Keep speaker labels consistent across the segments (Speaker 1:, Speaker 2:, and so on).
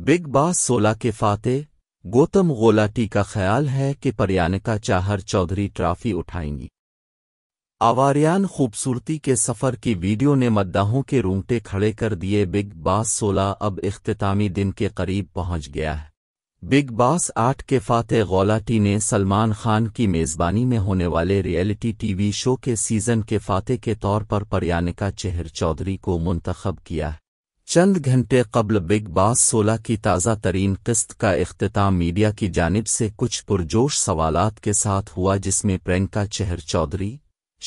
Speaker 1: big boss सोला के फाते गौतम गोलाटी का ख्याल है कि पर्यानिका चाहर चौधरी ट्रॉफी उठाएंगी आवारयान खूबसूरती के सफ़र की वीडियो ने मद्दाहों के रूंगटे खड़े कर दिए बिग बॉस सोला अब इख्तामी दिन के करीब पहुंच गया है बिग बॉस आठ के फाते गौलाटी ने सलमान खान की मेज़बानी में होने वाले रियलिटी टीवी शो के सीज़न के फाते के तौर पर पर्यानिका चेहर चौधरी को मुंतखब किया है चंद घंटे कबल बिग बॉस सोलह की ताज़ा तरीन किस्त का अख्ताम मीडिया की जानब से कुछ पुरजोश सवाल के साथ हुआ जिसमें Priyanka Chahar Choudhary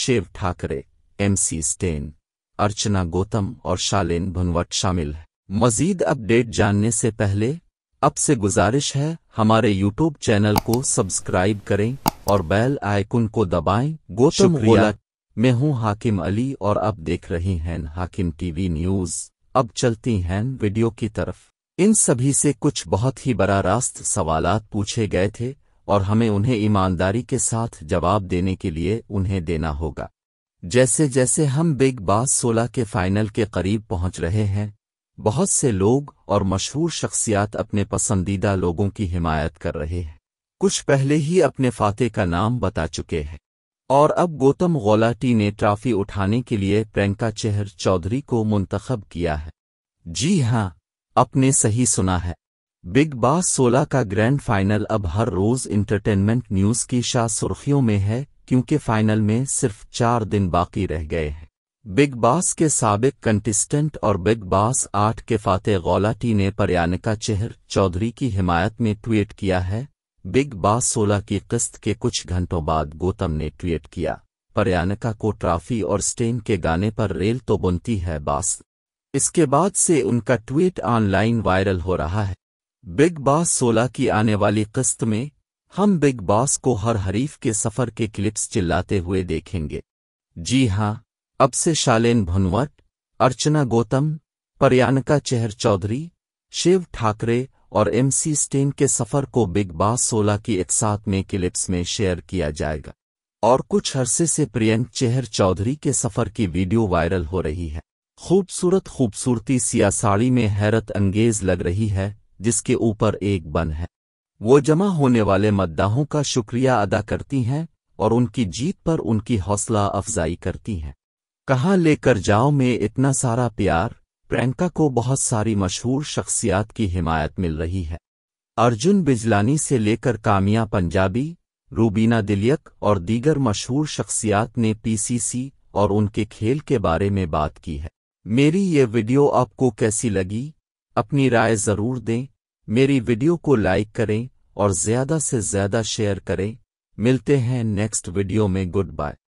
Speaker 1: Shiv Thakre M C Stan Archana Gautam और शालीन भनवट शामिल है मजीद अपडेट जानने से पहले अब से गुजारिश है हमारे यूट्यूब चैनल को सब्सक्राइब करें और बेल आइकन को दबाएं गौतम मैं हूं हाकिम अली और आप देख रहे हैं हाकिम टीवी न्यूज़ अब चलती हैं वीडियो की तरफ इन सभी से कुछ बहुत ही बड़ा रास्त सवालात पूछे गए थे और हमें उन्हें ईमानदारी के साथ जवाब देने के लिए उन्हें देना होगा जैसे जैसे हम बिग बास सोलह के फाइनल के करीब पहुंच रहे हैं बहुत से लोग और मशहूर शख्सियात अपने पसंदीदा लोगों की हिमायत कर रहे हैं कुछ पहले ही अपने फाते का नाम बता चुके हैं और अब गौतम गौलाटी ने ट्रॉफी उठाने के लिए प्रियंका चेहर चौधरी को मुंतखब किया है जी हां अपने सही सुना है बिग बॉस 16 का ग्रैंड फाइनल अब हर रोज इंटरटेनमेंट न्यूज की शाह सुर्खियों में है क्योंकि फाइनल में सिर्फ चार दिन बाकी रह गए हैं बिग बॉस के सबक कंटेस्टेंट और बिग बॉस आठ के फाते गौलाटी ने पर्यानिका चेहर चौधरी की हिमायत में ट्वीट किया है बिग बॉस 16 की किस्त के कुछ घंटों बाद गौतम ने ट्वीट किया पर्यानका को ट्रॉफी और स्टेन के गाने पर रेल तो बुनती है बास इसके बाद से उनका ट्वीट ऑनलाइन वायरल हो रहा है बिग बॉस 16 की आने वाली किस्त में हम बिग बॉस को हर हरीफ के सफर के क्लिप्स चिल्लाते हुए देखेंगे जी हाँ अब से शालेन भुनवट अर्चना गौतम पर्यानका चेहर चौधरी शिव ठाकरे और एमसी स्टेन के सफर को बिग बॉस सोलह की इकसात में क्लिप्स में शेयर किया जाएगा और कुछ अरसे से प्रियंक चेहर चौधरी के सफर की वीडियो वायरल हो रही है खूबसूरत खूबसूरती सिया साड़ी में हैरत अंगेज लग रही है जिसके ऊपर एक बन है वो जमा होने वाले मद्दाहों का शुक्रिया अदा करती हैं और उनकी जीत पर उनकी हौसला अफजाई करती हैं कहाँ लेकर जाओ में इतना सारा प्यार प्रियंका को बहुत सारी मशहूर शख्सियात की हिमायत मिल रही है अर्जुन बिजलानी से लेकर कामिया पंजाबी रूबीना दिलियक और दीगर मशहूर शख्सियात ने पीसीसी और उनके खेल के बारे में बात की है मेरी ये वीडियो आपको कैसी लगी अपनी राय ज़रूर दें मेरी वीडियो को लाइक करें और ज़्यादा से ज़्यादा शेयर करें मिलते हैं नेक्स्ट वीडियो में गुड बाय